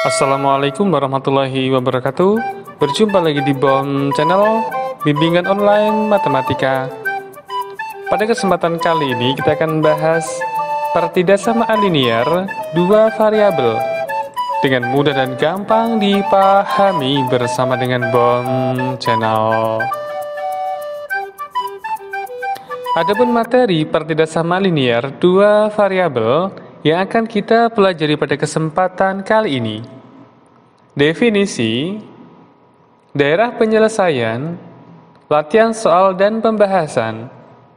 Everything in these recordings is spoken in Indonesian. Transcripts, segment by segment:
Assalamualaikum warahmatullahi wabarakatuh Berjumpa lagi di BOM Channel Bimbingan Online Matematika Pada kesempatan kali ini kita akan bahas Pertidaksamaan linear dua variabel Dengan mudah dan gampang dipahami bersama dengan BOM Channel Adapun materi pertidaksamaan linear dua variabel yang akan kita pelajari pada kesempatan kali ini. Definisi, daerah penyelesaian, latihan soal dan pembahasan,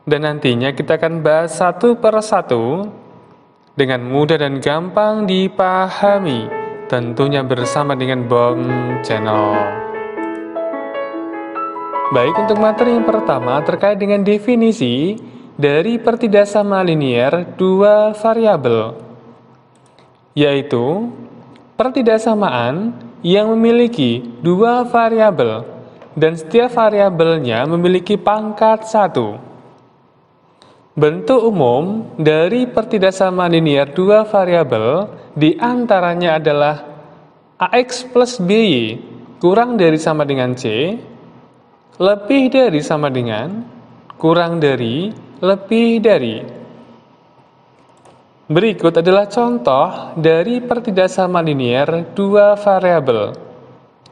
dan nantinya kita akan bahas satu per satu dengan mudah dan gampang dipahami, tentunya bersama dengan Bong Channel. Baik, untuk materi yang pertama terkait dengan definisi, dari pertidaksama linier dua variabel, yaitu pertidaksamaan yang memiliki dua variabel dan setiap variabelnya memiliki pangkat satu. Bentuk umum dari pertidaksamaan linier dua variabel diantaranya adalah AX plus BY kurang dari sama dengan C, lebih dari sama dengan, kurang dari, lebih dari. Berikut adalah contoh dari pertidaksamaan linier dua variabel.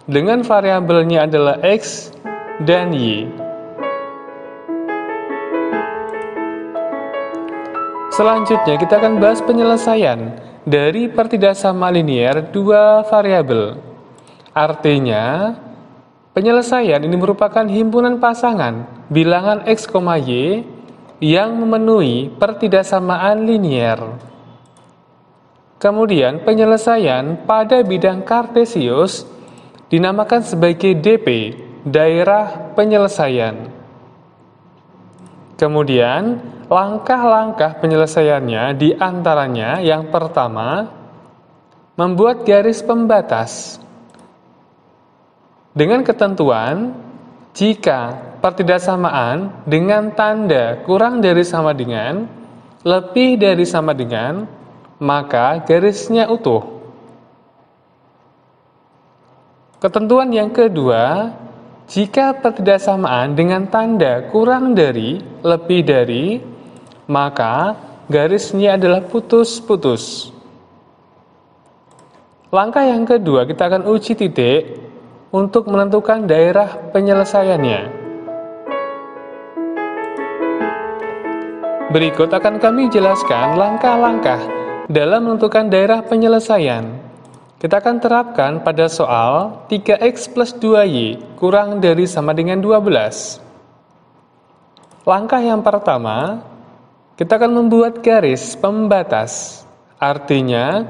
Dengan variabelnya adalah x dan y. Selanjutnya kita akan bahas penyelesaian dari pertidaksamaan linier dua variabel. Artinya, penyelesaian ini merupakan himpunan pasangan bilangan x, y yang memenuhi pertidaksamaan linier. Kemudian penyelesaian pada bidang kartesius dinamakan sebagai DP, daerah penyelesaian. Kemudian langkah-langkah penyelesaiannya diantaranya yang pertama membuat garis pembatas dengan ketentuan jika pertidaksamaan dengan tanda kurang dari sama dengan, lebih dari sama dengan, maka garisnya utuh. Ketentuan yang kedua, jika pertidaksamaan dengan tanda kurang dari, lebih dari, maka garisnya adalah putus-putus. Langkah yang kedua, kita akan uji titik untuk menentukan daerah penyelesaiannya. Berikut akan kami jelaskan langkah-langkah dalam menentukan daerah penyelesaian. Kita akan terapkan pada soal 3x plus 2y kurang dari sama dengan 12. Langkah yang pertama, kita akan membuat garis pembatas. Artinya,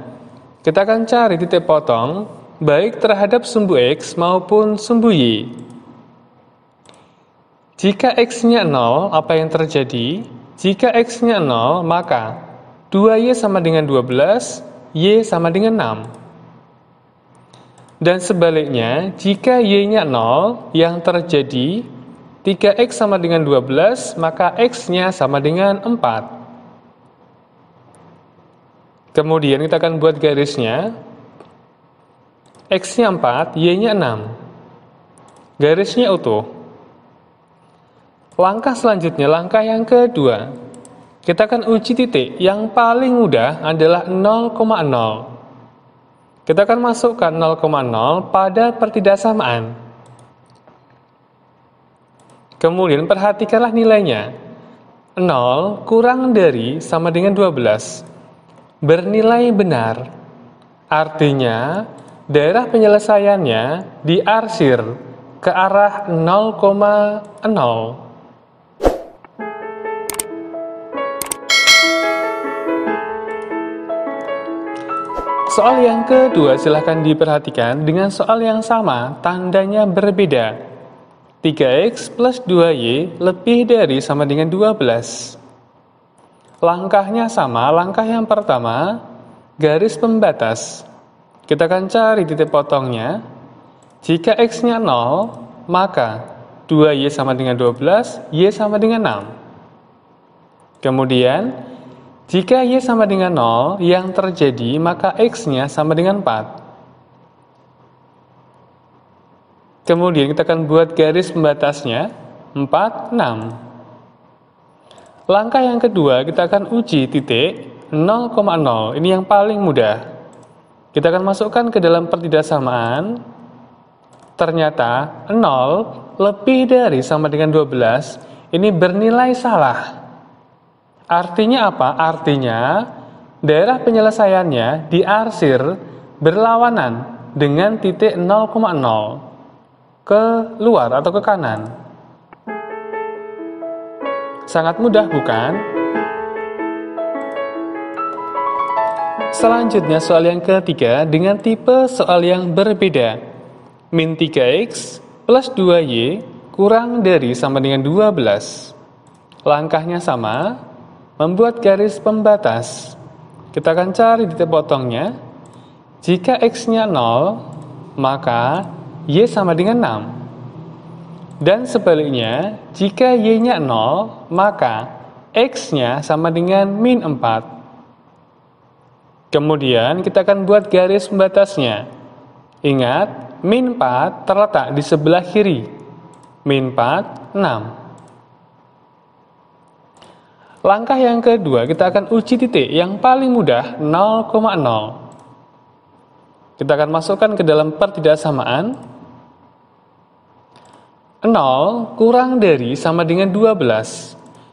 kita akan cari titik potong baik terhadap sumbu x maupun sumbu y. Jika x-nya 0, apa yang terjadi? Jika X-nya 0, maka 2Y sama dengan 12, Y sama dengan 6. Dan sebaliknya, jika Y-nya 0, yang terjadi 3X sama dengan 12, maka X-nya sama dengan 4. Kemudian kita akan buat garisnya. X-nya 4, Y-nya 6. Garisnya utuh. Langkah selanjutnya, langkah yang kedua, kita akan uji titik. Yang paling mudah adalah 0,0. Kita akan masukkan 0,0 pada pertidaksamaan. Kemudian perhatikanlah nilainya. 0 kurang dari sama dengan 12. Bernilai benar. Artinya, daerah penyelesaiannya diarsir ke arah 0,0. Soal yang kedua silahkan diperhatikan dengan soal yang sama, tandanya berbeda. 3x plus 2y lebih dari sama dengan 12. Langkahnya sama, langkah yang pertama, garis pembatas. Kita akan cari titik potongnya. Jika x-nya 0, maka 2y sama dengan 12, y sama dengan 6. Kemudian, jika Y sama dengan 0, yang terjadi maka X-nya sama dengan 4. Kemudian kita akan buat garis pembatasnya 4, 6. Langkah yang kedua kita akan uji titik 0,0. Ini yang paling mudah. Kita akan masukkan ke dalam pertidaksamaan. Ternyata 0 lebih dari sama dengan 12 ini bernilai salah. Artinya apa? Artinya daerah penyelesaiannya diarsir berlawanan dengan titik 0,0 ke luar atau ke kanan. Sangat mudah bukan? Selanjutnya soal yang ketiga dengan tipe soal yang berbeda. Min 3x plus 2y kurang dari sama dengan 12. Langkahnya sama, membuat garis pembatas. Kita akan cari titik potongnya. Jika X-nya 0, maka Y sama dengan 6. Dan sebaliknya, jika Y-nya 0, maka X-nya sama dengan min 4. Kemudian kita akan buat garis pembatasnya. Ingat, min 4 terletak di sebelah kiri. Min 4, 6. Langkah yang kedua, kita akan uji titik yang paling mudah 0,0. Kita akan masukkan ke dalam pertidaksamaan. 0 kurang dari sama dengan 12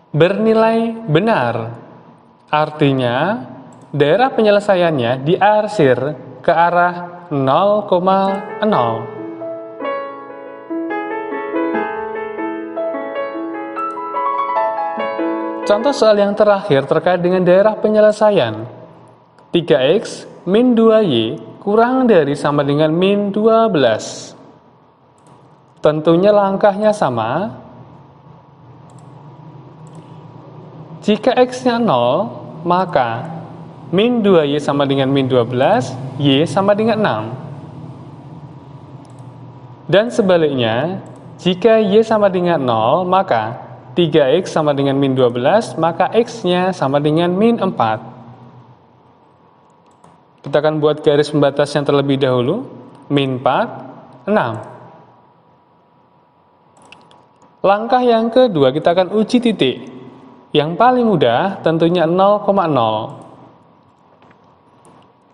bernilai benar. Artinya, daerah penyelesaiannya diarsir ke arah 0,0. Contoh soal yang terakhir terkait dengan daerah penyelesaian. 3x min 2y kurang dari sama dengan min 12. Tentunya langkahnya sama. Jika x-nya 0, maka min 2y sama dengan min 12, y sama dengan 6. Dan sebaliknya, jika y sama dengan 0, maka 3x sama dengan min 12, maka x-nya sama dengan min 4. Kita akan buat garis pembatas yang terlebih dahulu. Min 4, 6. Langkah yang kedua kita akan uji titik. Yang paling mudah tentunya 0,0.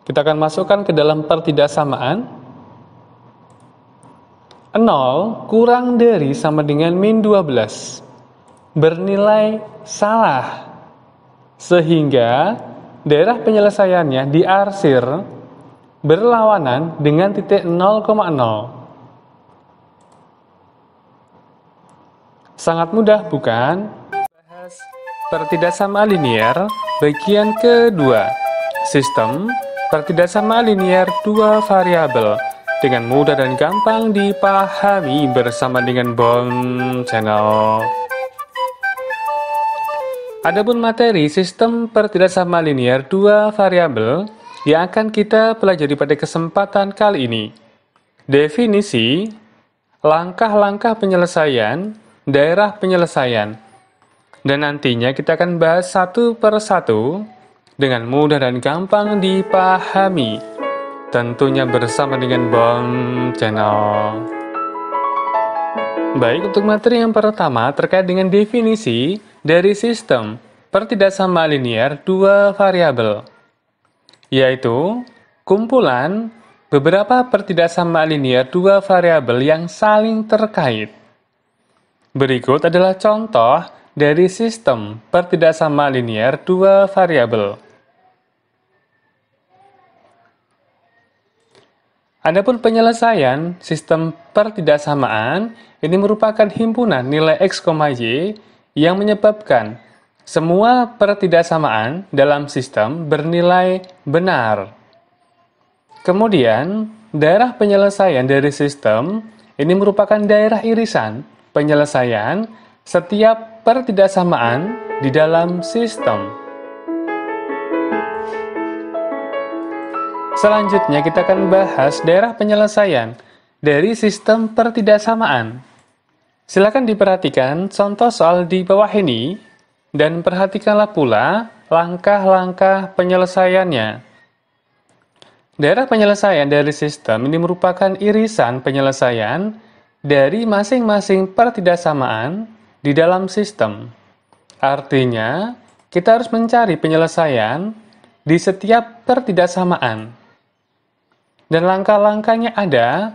Kita akan masukkan ke dalam pertidaksamaan. 0 kurang dari sama dengan min 12 bernilai salah sehingga daerah penyelesaiannya diarsir berlawanan dengan titik 0,0. Sangat mudah bukan? Bahas pertidaksamaan linier bagian kedua. Sistem pertidaksamaan linier dua variabel dengan mudah dan gampang dipahami bersama dengan Bond Channel. Adapun materi sistem pertidaksamaan linear dua variabel yang akan kita pelajari pada kesempatan kali ini. Definisi, langkah-langkah penyelesaian, daerah penyelesaian. Dan nantinya kita akan bahas satu per satu dengan mudah dan gampang dipahami. Tentunya bersama dengan Bom Channel. Baik, untuk materi yang pertama terkait dengan definisi, dari sistem pertidaksamaan linier dua variabel, yaitu kumpulan beberapa pertidaksamaan linier dua variabel yang saling terkait. Berikut adalah contoh dari sistem pertidaksamaan linier dua variabel. Adapun penyelesaian sistem pertidaksamaan ini merupakan himpunan nilai x, y yang menyebabkan semua pertidaksamaan dalam sistem bernilai benar. Kemudian, daerah penyelesaian dari sistem ini merupakan daerah irisan penyelesaian setiap pertidaksamaan di dalam sistem. Selanjutnya kita akan bahas daerah penyelesaian dari sistem pertidaksamaan. Silakan diperhatikan contoh soal di bawah ini dan perhatikanlah pula langkah-langkah penyelesaiannya. Daerah penyelesaian dari sistem ini merupakan irisan penyelesaian dari masing-masing pertidaksamaan di dalam sistem. Artinya, kita harus mencari penyelesaian di setiap pertidaksamaan. Dan langkah-langkahnya ada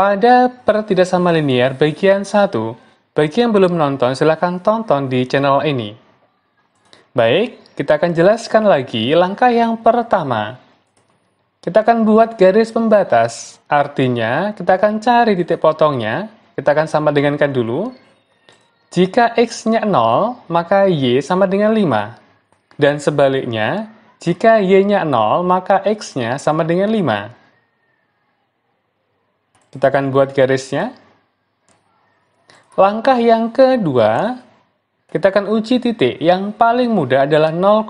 pada pertidak sama linear bagian 1, bagi yang belum nonton silahkan tonton di channel ini. Baik, kita akan jelaskan lagi langkah yang pertama. Kita akan buat garis pembatas, artinya kita akan cari titik potongnya, kita akan sama dengankan dulu. Jika X-nya 0, maka Y sama dengan 5. Dan sebaliknya, jika Y-nya 0, maka X-nya sama dengan 5. Kita akan buat garisnya. Langkah yang kedua, kita akan uji titik. Yang paling mudah adalah 0,0.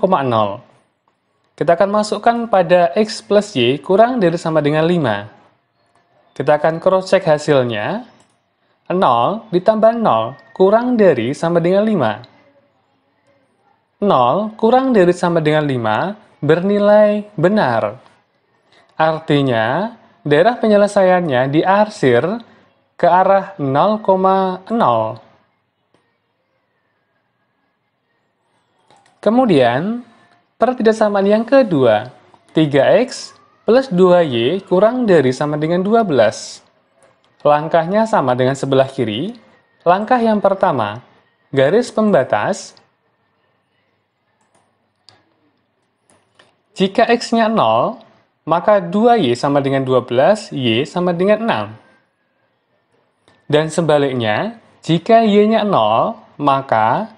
Kita akan masukkan pada X plus Y kurang dari sama dengan 5. Kita akan cross-check hasilnya. 0 ditambah 0 kurang dari sama dengan 5. 0 kurang dari sama dengan 5 bernilai benar. Artinya, daerah penyelesaiannya diarsir ke arah 0,0. Kemudian, pertidaksamaan yang kedua, 3x plus 2y kurang dari sama dengan 12. Langkahnya sama dengan sebelah kiri. Langkah yang pertama, garis pembatas. Jika x-nya 0, maka 2Y sama dengan 12, Y sama dengan 6. Dan sebaliknya, jika Y-nya 0, maka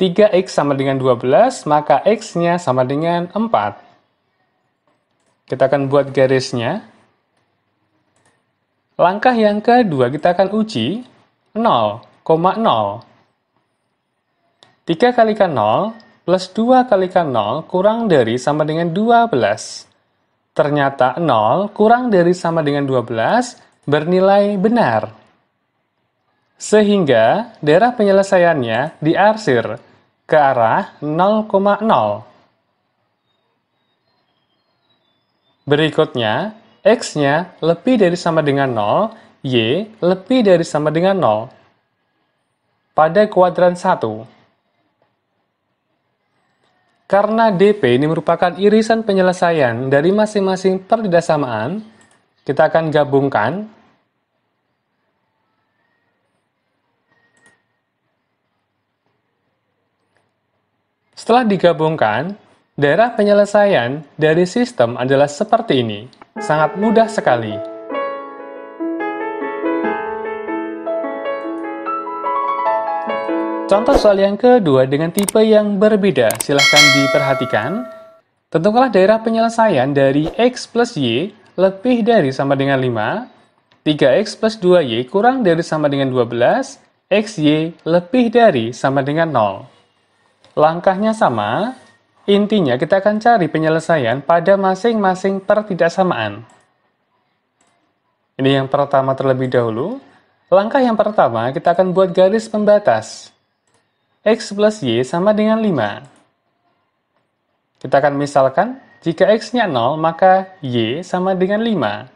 3X sama dengan 12, maka X-nya sama dengan 4. Kita akan buat garisnya. Langkah yang kedua kita akan uji 0,0. 3 kalikan 0 plus 2 kalikan 0 kurang dari sama dengan 12. Ternyata 0 kurang dari sama dengan 12 bernilai benar. Sehingga daerah penyelesaiannya diarsir ke arah 0,0. Berikutnya, X-nya lebih dari sama dengan 0, Y lebih dari sama dengan 0. Pada kuadran 1, karena DP ini merupakan irisan penyelesaian dari masing-masing pertidaksamaan, kita akan gabungkan Setelah digabungkan, daerah penyelesaian dari sistem adalah seperti ini. Sangat mudah sekali. Contoh soal yang kedua dengan tipe yang berbeda, silahkan diperhatikan. Tentukanlah daerah penyelesaian dari X plus Y lebih dari sama dengan 5, 3X plus 2Y kurang dari sama dengan 12, XY lebih dari sama dengan 0. Langkahnya sama, intinya kita akan cari penyelesaian pada masing-masing pertidaksamaan. Ini yang pertama terlebih dahulu. Langkah yang pertama, kita akan buat garis pembatas. X plus Y sama dengan 5. Kita akan misalkan, jika X-nya 0, maka Y sama dengan 5.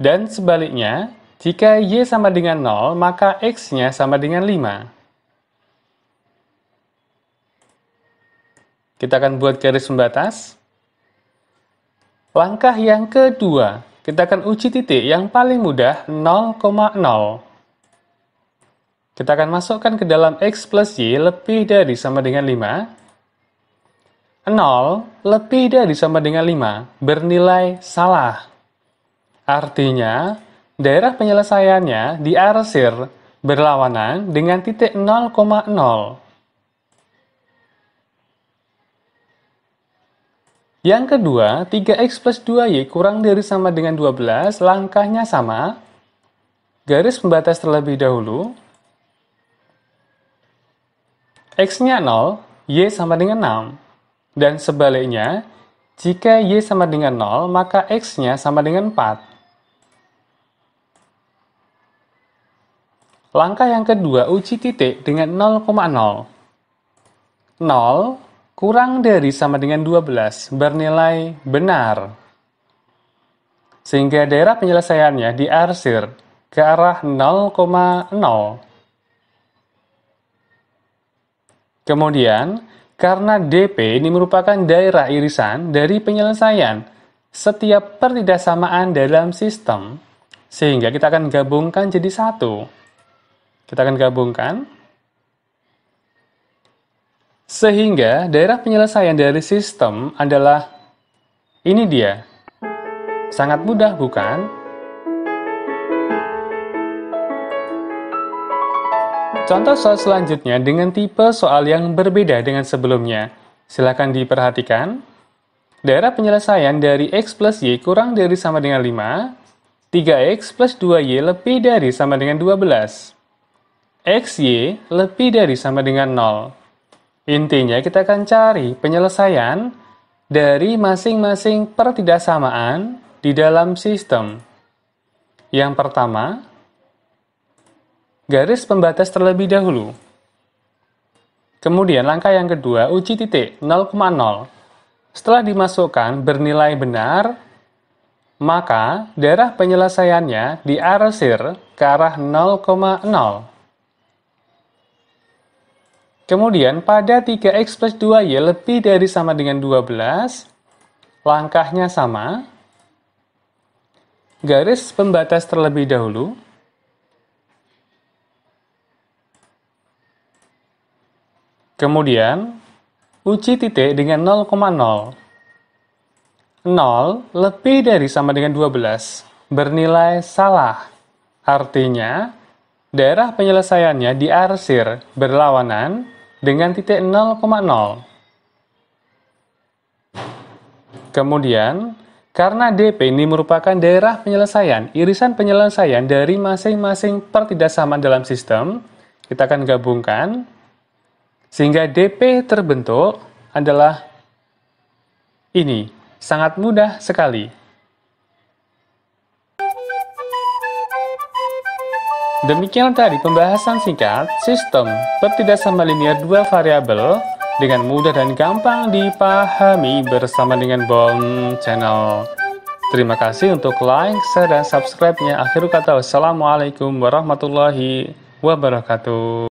Dan sebaliknya, jika Y sama dengan 0, maka X-nya sama dengan 5. Kita akan buat garis pembatas. Langkah yang kedua, kita akan uji titik yang paling mudah 0,0. Kita akan masukkan ke dalam X plus Y lebih dari sama dengan 5. 0 lebih dari sama dengan 5 bernilai salah. Artinya, daerah penyelesaiannya diarsir berlawanan dengan titik 0,0. Yang kedua, 3x plus 2y kurang dari sama dengan 12, langkahnya sama. Garis pembatas terlebih dahulu, X-nya 0, Y sama dengan 6. Dan sebaliknya, jika Y sama dengan 0, maka X-nya sama dengan 4. Langkah yang kedua, uji titik dengan 0,0. 0 kurang dari sama dengan 12 bernilai benar. Sehingga daerah penyelesaiannya diarsir ke arah 0,0. Kemudian, karena DP ini merupakan daerah irisan dari penyelesaian setiap pertidaksamaan dalam sistem, sehingga kita akan gabungkan jadi satu. Kita akan gabungkan sehingga daerah penyelesaian dari sistem adalah ini dia. Sangat mudah, bukan? Contoh soal selanjutnya dengan tipe soal yang berbeda dengan sebelumnya. Silahkan diperhatikan. Daerah penyelesaian dari X plus Y kurang dari sama dengan 5, 3X plus 2Y lebih dari sama dengan 12, XY lebih dari sama dengan 0. Intinya kita akan cari penyelesaian dari masing-masing pertidaksamaan di dalam sistem. Yang pertama, garis pembatas terlebih dahulu. Kemudian langkah yang kedua, uji titik 0,0. Setelah dimasukkan bernilai benar, maka daerah penyelesaiannya diarsir ke arah 0,0. Kemudian pada 3x plus 2y lebih dari sama dengan 12, langkahnya sama, garis pembatas terlebih dahulu, Kemudian, uji titik dengan 0,0. 0 lebih dari sama dengan 12 bernilai salah. Artinya, daerah penyelesaiannya diarsir berlawanan dengan titik 0,0. Kemudian, karena DP ini merupakan daerah penyelesaian, irisan penyelesaian dari masing-masing pertidaksamaan dalam sistem, kita akan gabungkan sehingga DP terbentuk adalah ini, sangat mudah sekali. Demikian tadi pembahasan singkat sistem pertidaksamaan linear dua variabel dengan mudah dan gampang dipahami bersama dengan BOM Channel. Terima kasih untuk like, share, dan subscribe-nya. Akhir kata, wassalamualaikum warahmatullahi wabarakatuh.